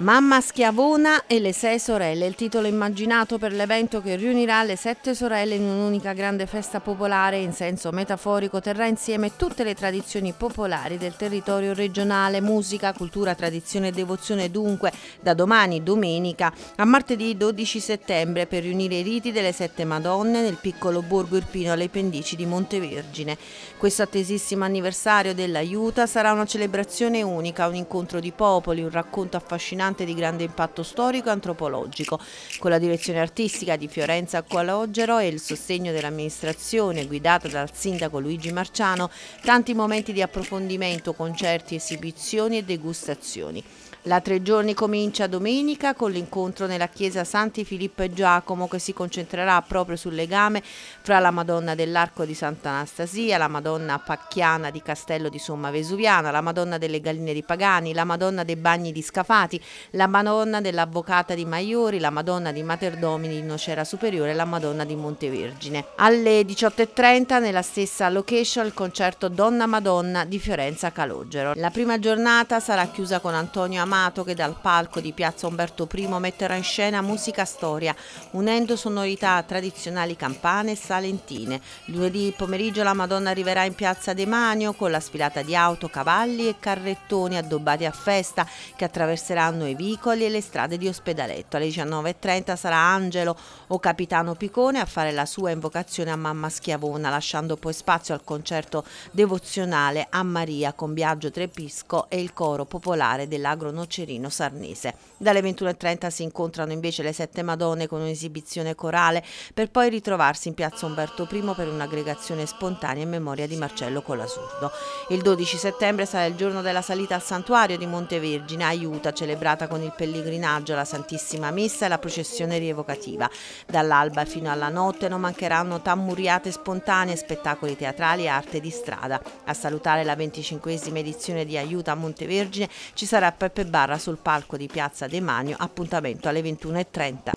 Mamma Schiavona e le sei sorelle, il titolo immaginato per l'evento che riunirà le sette sorelle in un'unica grande festa popolare in senso metaforico terrà insieme tutte le tradizioni popolari del territorio regionale, musica, cultura, tradizione e devozione dunque da domani domenica a martedì 12 settembre per riunire i riti delle sette Madonne nel piccolo borgo Irpino alle pendici di Montevergine. Questo attesissimo anniversario dell'aiuta sarà una celebrazione unica, un incontro di popoli, un racconto affascinante affascinante di grande impatto storico e antropologico. Con la direzione artistica di Fiorenza Acqualogero e il sostegno dell'amministrazione guidata dal sindaco Luigi Marciano, tanti momenti di approfondimento, concerti, esibizioni e degustazioni. La tre giorni comincia domenica con l'incontro nella chiesa Santi Filippo e Giacomo che si concentrerà proprio sul legame fra la Madonna dell'Arco di Santa Anastasia, la Madonna Pacchiana di Castello di Somma Vesuviana, la Madonna delle Galline di Pagani, la Madonna dei Bagni di Scafati, la Madonna dell'Avvocata di Maiori, la Madonna di Materdomini di Nocera Superiore e la Madonna di Montevergine. Alle 18.30 nella stessa location il concerto Donna Madonna di Fiorenza Calogero. La prima giornata sarà chiusa con Antonio Amato Amato che dal palco di Piazza Umberto I metterà in scena Musica Storia, unendo sonorità tradizionali campane e salentine. Lunedì pomeriggio la Madonna arriverà in Piazza De Manio con la sfilata di auto, cavalli e carrettoni addobbati a festa che attraverseranno i vicoli e le strade di Ospedaletto. Alle 19.30 sarà Angelo o Capitano Picone a fare la sua invocazione a Mamma Schiavona, lasciando poi spazio al concerto devozionale a Maria con Biagio Trepisco e il coro popolare dell'agronomia Nocerino Sarnese. Dalle 21.30 si incontrano invece le Sette Madonne con un'esibizione corale per poi ritrovarsi in piazza Umberto I per un'aggregazione spontanea in memoria di Marcello Colasurdo. Il 12 settembre sarà il giorno della salita al santuario di Montevergine, aiuta celebrata con il pellegrinaggio, la Santissima Messa e la processione rievocativa. Dall'alba fino alla notte non mancheranno tammuriate spontanee, spettacoli teatrali e arte di strada. A salutare la 25 esima edizione di Aiuta a Montevergine ci sarà Peppe Barra sul palco di Piazza De Magno, appuntamento alle 21.30.